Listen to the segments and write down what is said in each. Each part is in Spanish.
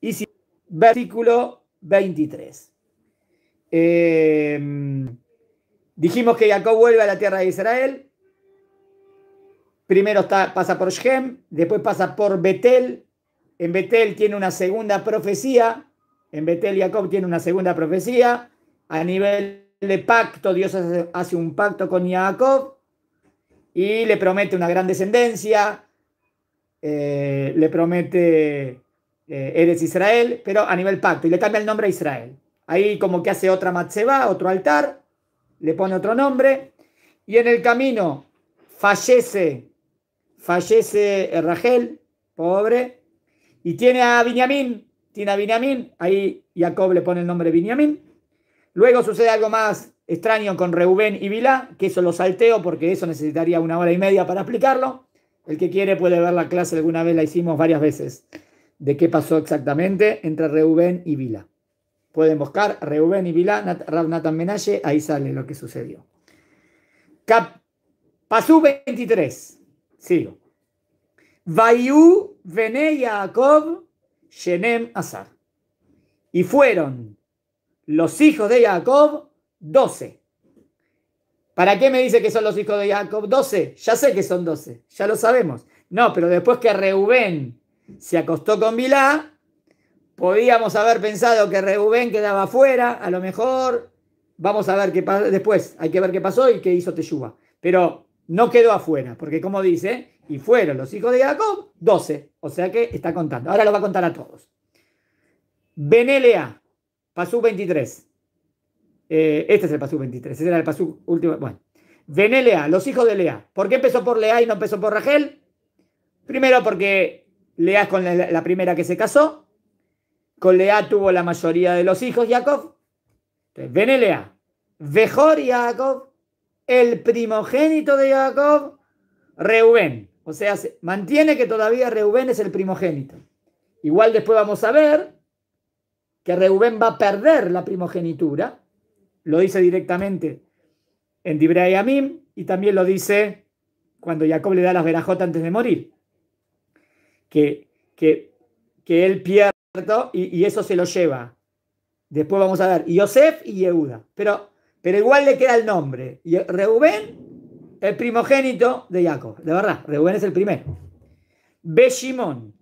y si, versículo 23. Em, dijimos que Jacob vuelve a la tierra de Israel. Primero pasa por Shem, después pasa por Betel. En Betel tiene una segunda profecía. En Betel Jacob tiene una segunda profecía. A nivel de pacto, Dios hace un pacto con Jacob y le promete una gran descendencia eh, le promete eh, Eres Israel, pero a nivel pacto, y le cambia el nombre a Israel. Ahí como que hace otra matseba, otro altar, le pone otro nombre, y en el camino fallece, fallece eh, Rachel, pobre, y tiene a Binyamin, tiene a Binyamin, ahí Jacob le pone el nombre Binyamin. Luego sucede algo más extraño con Reubén y Bilá, que eso lo salteo porque eso necesitaría una hora y media para explicarlo. El que quiere puede ver la clase, alguna vez la hicimos varias veces, de qué pasó exactamente entre Reubén y Vila. Pueden buscar Reubén y Vila, Nat, Rab ahí sale lo que sucedió. Cap, pasú 23, sigo. Vayú Vene Jacob Shenem Azar. Y fueron los hijos de Jacob doce. ¿Para qué me dice que son los hijos de Jacob? 12. Ya sé que son 12, ya lo sabemos. No, pero después que Reubén se acostó con Bilá, podíamos haber pensado que Reubén quedaba afuera, a lo mejor. Vamos a ver qué pasa después. Hay que ver qué pasó y qué hizo Teyuba. Pero no quedó afuera, porque como dice, y fueron los hijos de Jacob 12. O sea que está contando. Ahora lo va a contar a todos. Benelea, pasú 23. Eh, este es el Pasuk 23, ese era el Pasuk último. Bueno, Vené los hijos de Lea. ¿Por qué empezó por Lea y no empezó por Rachel? Primero porque Lea es con la, primera que se casó. Con Lea tuvo la mayoría de los hijos, Jacob. Entonces, Vené Lea. Jacob, el primogénito de Jacob, Reubén. O sea, mantiene que todavía Reubén es el primogénito. Igual después vamos a ver que Reubén va a perder la primogenitura lo dice directamente en y Amim y también lo dice cuando Jacob le da las verajotas antes de morir. Que, que, que él pierde y, eso se lo lleva. Después vamos a ver Yosef y Yehuda. Pero, pero igual le queda el nombre. Reubén, el primogénito de Jacob. De verdad, Reubén es el primero. B. Shimón,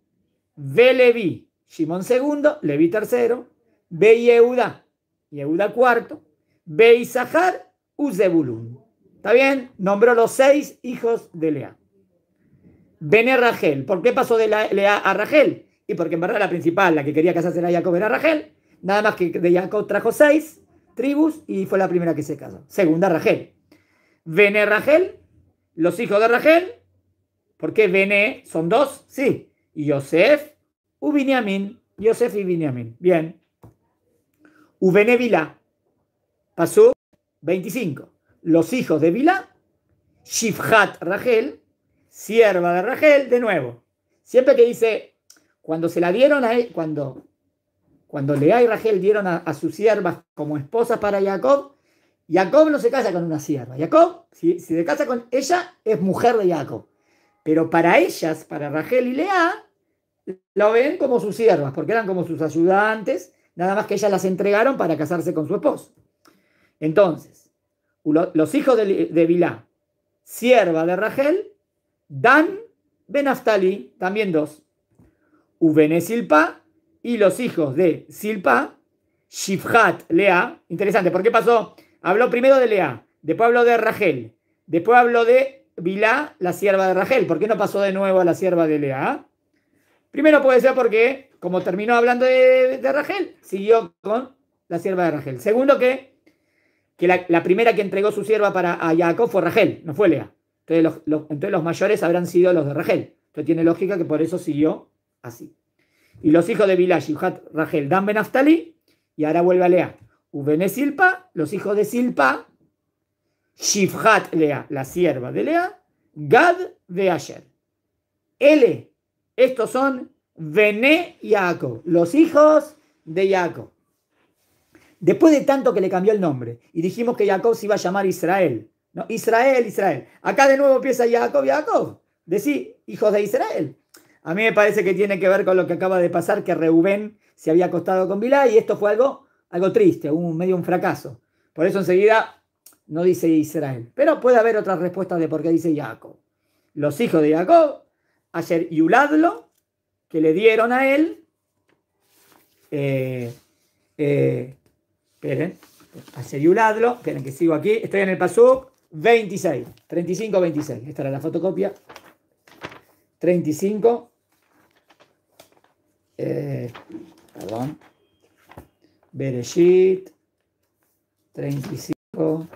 B. Levi, Simón segundo, Levi tercero, Be Yehuda, Yehuda cuarto, Beisahar Uzebulun. ¿Está bien? Nombró los seis hijos de Lea. Bene Rachel. ¿Por qué pasó de Lea a Rachel? Y porque en verdad la principal, la que quería casarse era Jacob, era Rachel. Nada más que de Jacob trajo seis tribus y fue la primera que se casó. Segunda Rachel. Bene Rachel, los hijos de Rachel. ¿Por qué Bene son dos? Sí. Y Yosef u Yosef y Biniamin. Bien. U Benevila pasó 25. Los hijos de Bilá, Shifhat Rachel, sierva de Rachel, de nuevo. Siempre que dice, cuando se la dieron a cuando, cuando Lea y Rachel dieron a, sus siervas como esposas para Jacob, Jacob no se casa con una sierva. Jacob, si, se casa con ella, es mujer de Jacob. Pero para ellas, para Rachel y Lea, lo ven como sus siervas, porque eran como sus ayudantes, nada más que ellas las entregaron para casarse con su esposo. Entonces, los hijos de, Bilá, sierva de Rachel, Dan, Benaftali, también dos. Uvenesilpa Silpa y los hijos de Silpa, Shifhat, Lea. Interesante, ¿por qué pasó? Habló primero de Lea, después habló de Rachel, después habló de Bilá, la sierva de Rachel. ¿Por qué no pasó de nuevo a la sierva de Lea? Primero puede ser porque, como terminó hablando de, de Rachel, siguió con la sierva de Rachel. Segundo que que la, primera que entregó su sierva para a Jacob fue Rachel, no fue Lea. Entonces los, mayores habrán sido los de Rachel. Entonces tiene lógica que por eso siguió así. Y los hijos de Bila, Shivhat, Rachel, Dan benaftali, y ahora vuelve a Lea. Ubene Silpa, los hijos de Silpa, Shifhat Lea, la sierva de Lea, Gad de Asher. L, estos son Bene Jacob, los hijos de Jacob. Después de tanto que le cambió el nombre y dijimos que Jacob se iba a llamar Israel. No, Israel, Israel. Acá de nuevo empieza Jacob, Jacob. decís hijos de Israel. A mí me parece que tiene que ver con lo que acaba de pasar, que Reubén se había acostado con Bilá y esto fue algo, algo triste, un, medio un fracaso. Por eso enseguida no dice Israel. Pero puede haber otras respuestas de por qué dice Jacob. Los hijos de Jacob, ayer Yuladlo, que le dieron a él, eh, eh Esperen, pasé que sigo aquí, estoy en el pasuk 26, 35, 26. Esta era la fotocopia. 35. Eh, perdón. Bereshit 35,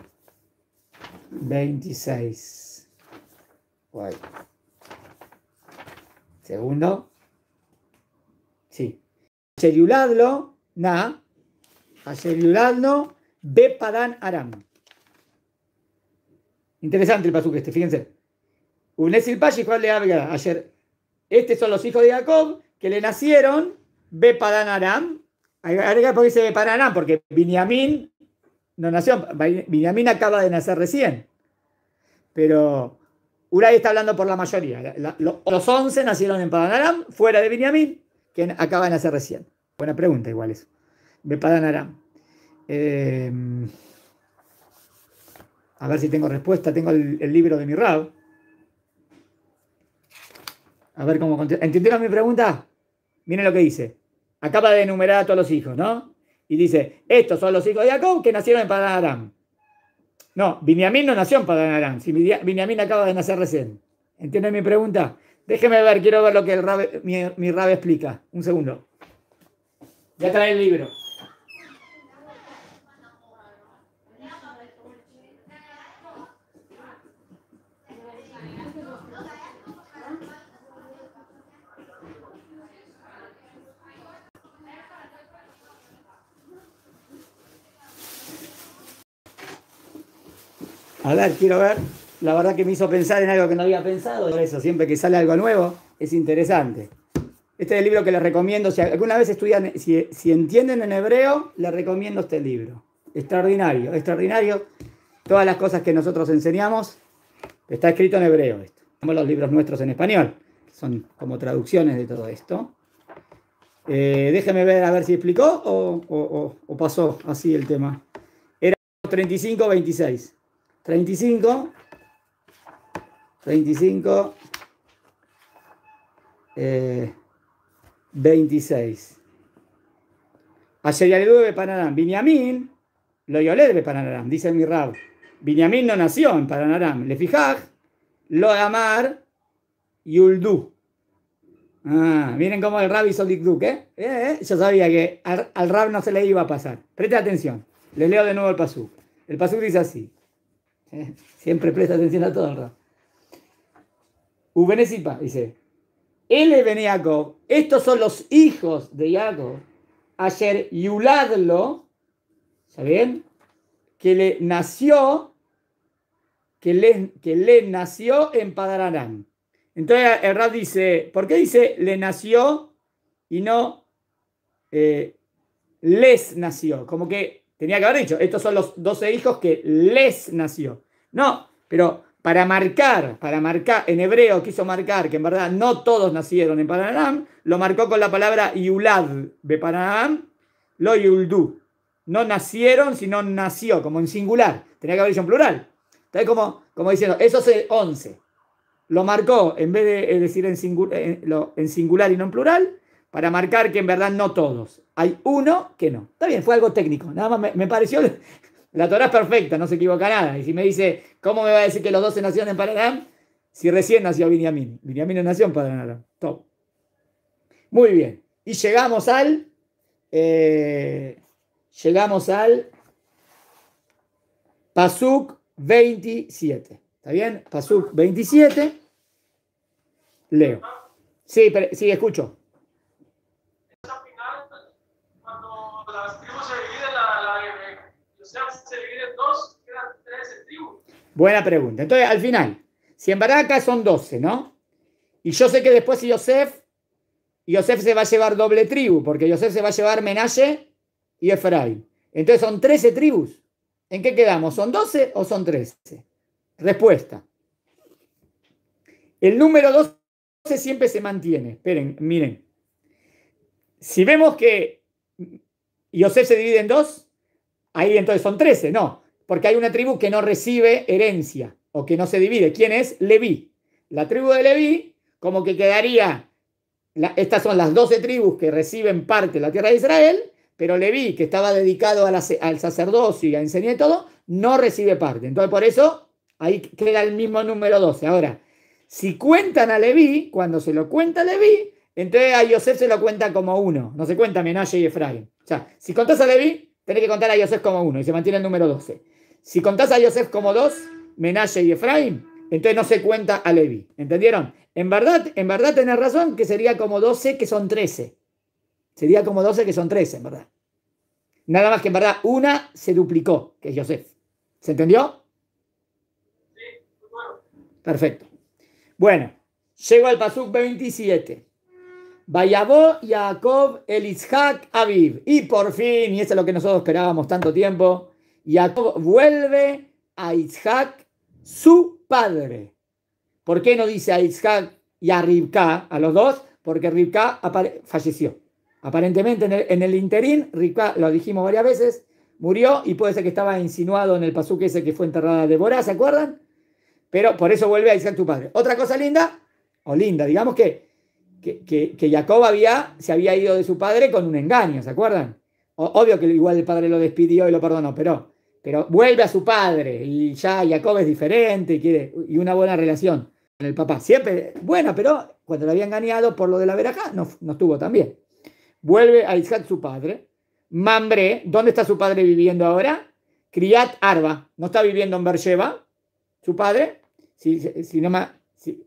26. Guay. Segundo. Sí. Seriuladlo, na no, Bepadan Aram. Interesante el que este, fíjense. Unesil Pashi, ¿cuál le habla ayer? Estos son los hijos de Jacob que le nacieron Bepadan Aram. Agrega porque dice Bepadan Aram, porque Binyamin no nació. Binyamin acaba de nacer recién. Pero Uray está hablando por la mayoría. los 11 nacieron en Padan Aram, fuera de Binyamin, que acaba de nacer recién. Buena pregunta, igual eso. Me Eh, a ver si tengo respuesta. Tengo el, libro de mi rab. A ver cómo ¿Entendieron mi pregunta? Miren lo que dice. Acaba de enumerar a todos los hijos, ¿no? Y dice, estos son los hijos de Jacob que nacieron en Padán Aram. No, Binyamin no nació en Padán Aram. Si acaba de nacer recién. ¿Entienden mi pregunta? Déjeme ver, quiero ver lo que el mi, mi rab explica. Un segundo. Ya trae el libro. a ver, quiero ver. La verdad que me hizo pensar en algo que no había pensado. Por eso, siempre que sale algo nuevo, es interesante. Este es el libro que les recomiendo. Si alguna vez estudian, si, entienden en hebreo, les recomiendo este libro. Extraordinario, extraordinario. Todas las cosas que nosotros enseñamos, está escrito en hebreo esto. Tenemos los libros nuestros en español, que son como traducciones de todo esto. Eh, déjeme ver a ver si explicó o, o pasó así el tema. Era 35-26. 35. 35. 26. Ayer Yalelu de Panarán. Viñamín lo yolé de Panarán, dice mi rab. Viñamín no nació en Panarán. Le fijaj, lo amar Yuldú. Ah, miren cómo el rab hizo Dikduk, ¿eh? Yo sabía que al, rab no se le iba a pasar. Preste atención. Les leo de nuevo el pasú El pasú dice así. Siempre presta atención a todo el rato. Ubenesipa dice: Él venía estos son los hijos de Jacob. Ayer Yuladlo, ¿está Que le nació, que le, que le nació en Padarán Entonces el Rab dice: ¿Por qué dice le nació y no eh, les nació? Como que Tenía que haber dicho, estos son los 12 hijos que les nació. No, pero para marcar, para marcar, en hebreo quiso marcar que en verdad no todos nacieron en Paranam, lo marcó con la palabra Yulad de Paranam, lo yuldu No nacieron, sino nació, como en singular. Tenía que haber dicho en plural. Entonces, como, como diciendo, esos 11. Lo marcó, en vez de decir en, singular, en, en singular y no en plural, para marcar que en verdad no todos. Hay uno que no. Está bien, fue algo técnico. Nada más me, pareció. La Torah es perfecta, no se equivoca nada. Y si me dice, ¿cómo me va a decir que los 12 nacieron en Paraná Si recién nació Binyamin. Binyamin no nació en Paraná Top. Muy bien. Y llegamos al. Eh, llegamos al. Pasuk 27. ¿Está bien? Pasuk 27. Leo. Sí, sí, escucho. Buena pregunta. Entonces, al final, si en Baraka son 12, ¿no? Y yo sé que después Yosef, Yosef se va a llevar doble tribu, porque Yosef se va a llevar Menaje y Efraín. Entonces son 13 tribus. ¿En qué quedamos? ¿Son 12 o son 13? Respuesta. El número 12 siempre se mantiene. Esperen, miren. Si vemos que Yosef se divide en dos, ahí entonces son 13, no porque hay una tribu que no recibe herencia o que no se divide. ¿Quién es? Leví. La tribu de Leví, como que quedaría, estas son las 12 tribus que reciben parte de la tierra de Israel, pero Leví, que estaba dedicado al sacerdocio y a enseñar y todo, no recibe parte. Entonces, por eso, ahí queda el mismo número 12. Ahora, si cuentan a Leví, cuando se lo cuenta a Leví, entonces a Yosef se lo cuenta como uno, no se cuenta Menashe y Efraín. O sea, si contás a Leví, tenés que contar a Yosef como uno y se mantiene el número 12. Si contás a Yosef como dos, Menashe y Efraín, entonces no se cuenta a Levi. ¿Entendieron? En verdad, en verdad tenés razón que sería como 12 que son 13. Sería como 12 que son 13, en verdad. Nada más que en verdad una se duplicó, que es Yosef. ¿Se entendió? Perfecto. Bueno, llego al Pasuk 27. Vayabó Jacob el Aviv. Y por fin, y eso es lo que nosotros esperábamos tanto tiempo, Jacob vuelve a Isaac, su padre. ¿Por qué no dice a Isaac y a Ribka, a los dos? Porque Ribka falleció. Aparentemente en el, interín, Ribka, lo dijimos varias veces, murió y puede ser que estaba insinuado en el pasuque ese que fue enterrada de Débora, ¿se acuerdan? Pero por eso vuelve a Isaac tu padre. Otra cosa linda, o linda, digamos que, que, Jacob había, se había ido de su padre con un engaño, ¿se acuerdan? obvio que igual el padre lo despidió y lo perdonó, pero pero vuelve a su padre y ya Jacob es diferente y quiere y una buena relación con el papá. Siempre buena, pero cuando lo había engañado por lo de la veracá, no, no estuvo tan bien. Vuelve a Isaac su padre. Mambre, ¿dónde está su padre viviendo ahora? Criat Arba, no está viviendo en Bercheva su padre. Si, si no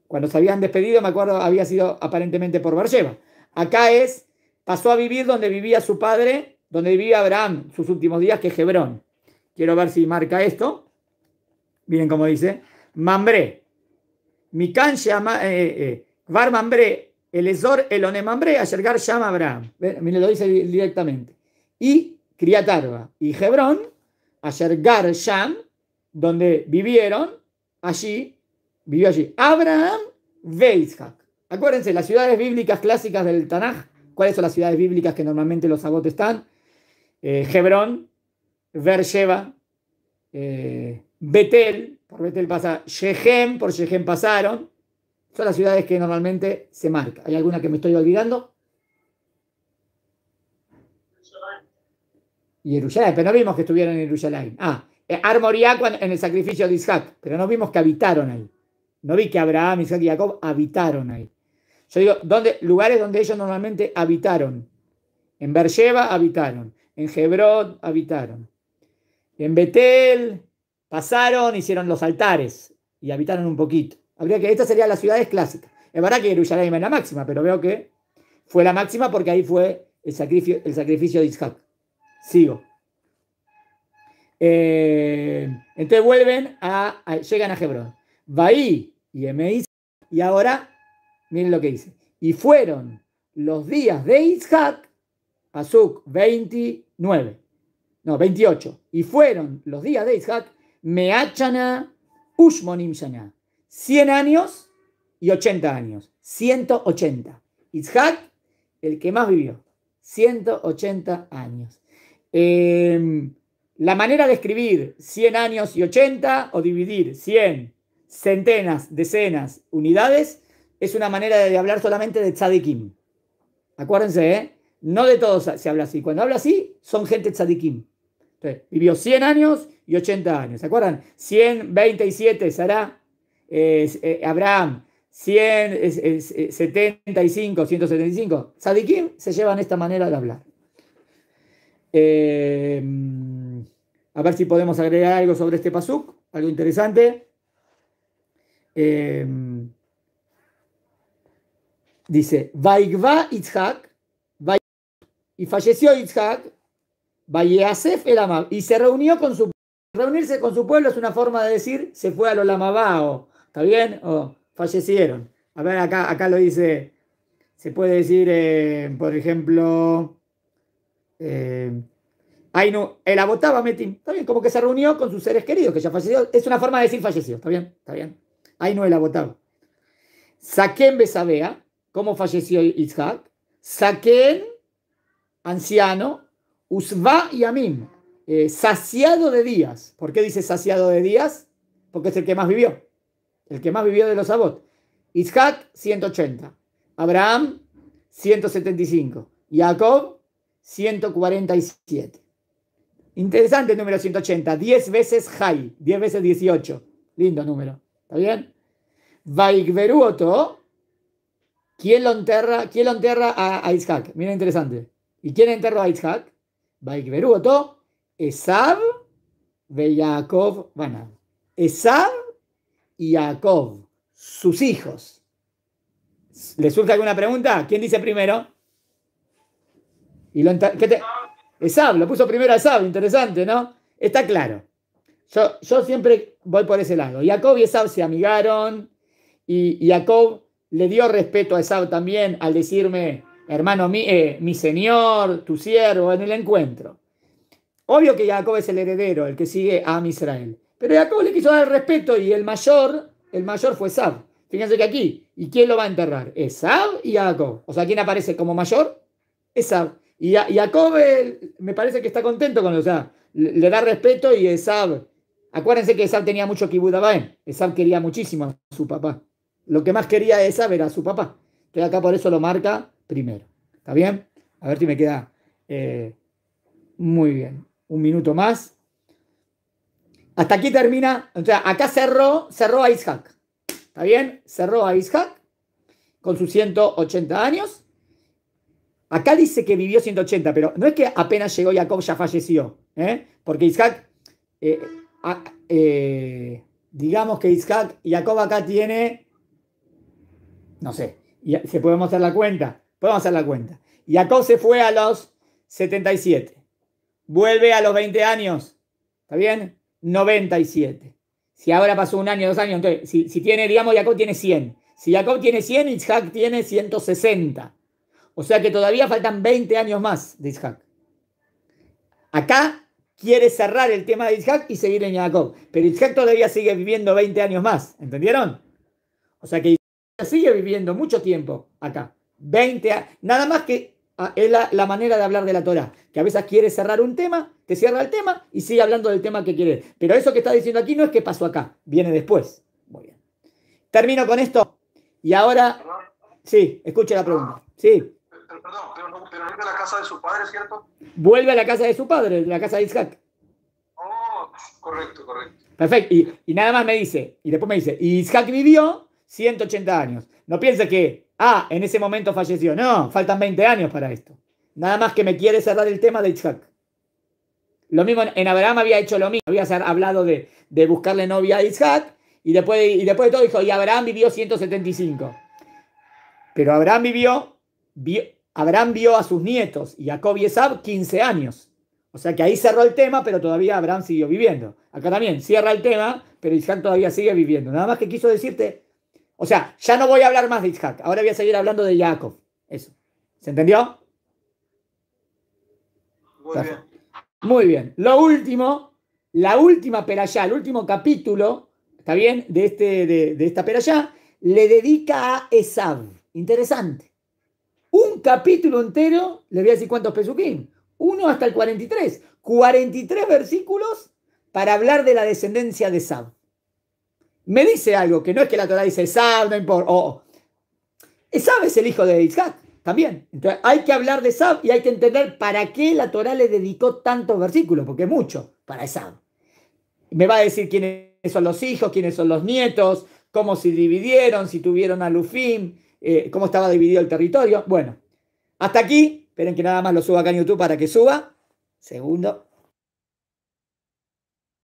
cuando se habían despedido, me acuerdo, había sido aparentemente por Bercheva Acá es, pasó a vivir donde vivía su padre, donde vivía Abraham sus últimos días, que es Hebrón. Quiero ver si marca esto. Miren cómo dice. Mambré. Mikan llama. Bar eh, eh, eh. mambré. El esor elone mambré. Ayergar llama Abraham. Miren, lo dice directamente. Y Criatarba. Y Hebrón. Ayergar Sham. Donde vivieron. Allí. Vivió allí. Abraham Beishak. Acuérdense, las ciudades bíblicas clásicas del Tanaj. ¿Cuáles son las ciudades bíblicas que normalmente los sabotes están? Hebrón, Beersheba, eh, Betel, por Betel pasa Shechem, por Shechem pasaron. Son las ciudades que normalmente se marcan. ¿Hay alguna que me estoy olvidando? Jerusalén, pero no vimos que estuvieran en Jerusalén. Ah, eh, Armoría en el sacrificio de Isaac, pero no vimos que habitaron ahí. No vi que Abraham, Isaac y Jacob habitaron ahí. Yo digo, ¿dónde, lugares donde ellos normalmente habitaron. En Beersheba habitaron, en Hebrón habitaron, en Betel pasaron, hicieron los altares y habitaron un poquito. Habría que, estas sería las ciudades clásicas. Es verdad que Jerusalén es la máxima, pero veo que fue la máxima porque ahí fue el sacrificio, el sacrificio de Isaac. Sigo. Eh, entonces vuelven a, llegan a Hebrón. Bahí y Emeis. Y ahora, miren lo que dice. Y fueron los días de Isaac, Azuk 29 no, 28. Y fueron los días de Isaac, Meachana, Ushmonim 100 años y 80 años. 180. Isaac, el que más vivió. 180 años. Em, la manera de escribir 100 años y 80 o dividir 100, centenas, decenas, unidades, es una manera de hablar solamente de tzadikim. Acuérdense, ¿eh? no de todos se habla así. Cuando habla así, son gente tzadikim vivió 100 años y 80 años. ¿Se acuerdan? 127 Sarah, eh, Abraham, 175, 175. Eh, Sadikim se llevan esta manera de hablar. Eh, a ver si podemos agregar algo sobre este pasuk, algo interesante. dice, Vaigva Itzhak, y falleció Itzhak, el Amab. Y se reunió con su Reunirse con su pueblo es una forma de decir se fue a los Lamabao. ¿Está bien? O fallecieron. A ver, acá, acá lo dice. Se puede decir, eh, por ejemplo. Eh, el abotaba Metim. Está bien, como que se reunió con sus seres queridos, que ya falleció. Es una forma de decir fallecido. Está bien, está bien. Ainu, el abotaba. Saquén Besabea, cómo falleció Isaac. Saquén, anciano, Usva y Amim, eh, saciado de días. ¿Por qué dice saciado de días? Porque es el que más vivió. El que más vivió de los Abot. Isaac, 180. Abraham, 175. Jacob, 147. Interesante el número 180. 10 veces Jai. 10 veces 18. Lindo número. ¿Está bien? Vaigveruoto. ¿Quién lo enterra, quién lo enterra a, a Isaac? Mira interesante. ¿Y quién enterró a Isaac? Esav Esav y van Vanab. Esav y Jacob, sus hijos. ¿Les surge alguna pregunta? ¿Quién dice primero? Y lo lo puso primero a Esab, interesante, ¿no? Está claro. Yo, yo, siempre voy por ese lado. Jacob y Esab se amigaron y, y le dio respeto a Esab también al decirme, hermano, mi, eh, mi Señor, tu siervo, en el encuentro. Obvio que Jacob es el heredero, el que sigue a Israel. Pero Jacob le quiso dar respeto y el mayor, el mayor fue Sab. Fíjense que aquí, ¿y quién lo va a enterrar? Es y Jacob. O sea, ¿quién aparece como mayor? Es Y, Jacob me parece que está contento con, o sea, le, da respeto y Esab. Acuérdense que Esab tenía mucho kibudabaen. Esab quería muchísimo a su papá. Lo que más quería Esab era a su papá. Entonces acá por eso lo marca primero. ¿Está bien? A ver si me queda eh, muy bien. Un minuto más. Hasta aquí termina. O acá cerró, cerró a Isaac. ¿Está bien? Cerró a Isaac con sus 180 años. Acá dice que vivió 180, pero no es que apenas llegó Jacob ya falleció, ¿eh? porque Isaac, eh, digamos que Isaac, Jacob acá tiene, no sé, se podemos hacer la cuenta, Podemos hacer la cuenta. Y Jacob se fue a los 77. Vuelve a los 20 años. ¿Está bien? 97. Si ahora pasó un año, dos años, entonces, si, tiene, digamos, Jacob tiene 100. Si Jacob tiene 100, Isaac tiene 160. O sea que todavía faltan 20 años más de Isaac. Acá quiere cerrar el tema de Isaac y seguir en Jacob. Pero Isaac todavía sigue viviendo 20 años más. ¿Entendieron? O sea que sigue viviendo mucho tiempo acá. 20 años. Nada más que ah, es la, manera de hablar de la Torah, que a veces quiere cerrar un tema, te cierra el tema y sigue hablando del tema que quiere. Pero eso que está diciendo aquí no es que pasó acá, viene después. Muy bien. Termino con esto. Y ahora, sí, escuche la pregunta. Sí. perdón, pero, no, vuelve a la casa de su padre, ¿cierto? Vuelve a la casa de su padre, la casa de Isaac. Oh, correcto, correcto. Perfecto. Y, nada más me dice, y después me dice, y Isaac vivió 180 años. No piense que ah, en ese momento falleció. No, faltan 20 años para esto. Nada más que me quiere cerrar el tema de Isaac. Lo mismo en Abraham había hecho lo mismo, había hablado de, buscarle novia a Isaac y después, y después de todo dijo, y Abraham vivió 175. Pero Abraham vivió, Abraham vio a sus nietos, Jacob y Esab, 15 años. O sea que ahí cerró el tema, pero todavía Abraham siguió viviendo. Acá también cierra el tema, pero Isaac todavía sigue viviendo. Nada más que quiso decirte, o sea, ya no voy a hablar más de Isaac, ahora voy a seguir hablando de Jacob. Eso. ¿Se entendió? Muy bien. Lo último, la última perayá, el último capítulo, ¿está bien? De, este, de, de esta perayá, le dedica a Esav. Interesante. Un capítulo entero, le voy a decir cuántos pesuquín. Uno hasta el 43. 43 versículos para hablar de la descendencia de Esab me dice algo, que no es que la Torah dice Sab, no importa, o Sab es el hijo de Isaac también. Entonces hay que hablar de Sab y hay que entender para qué la Torah le dedicó tantos versículos, porque es mucho para Sab. Me va a decir quiénes son los hijos, quiénes son los nietos, cómo se dividieron, si tuvieron a Lufim, eh, cómo estaba dividido el territorio. Bueno, hasta aquí. Esperen que nada más lo suba acá en YouTube para que suba. Segundo.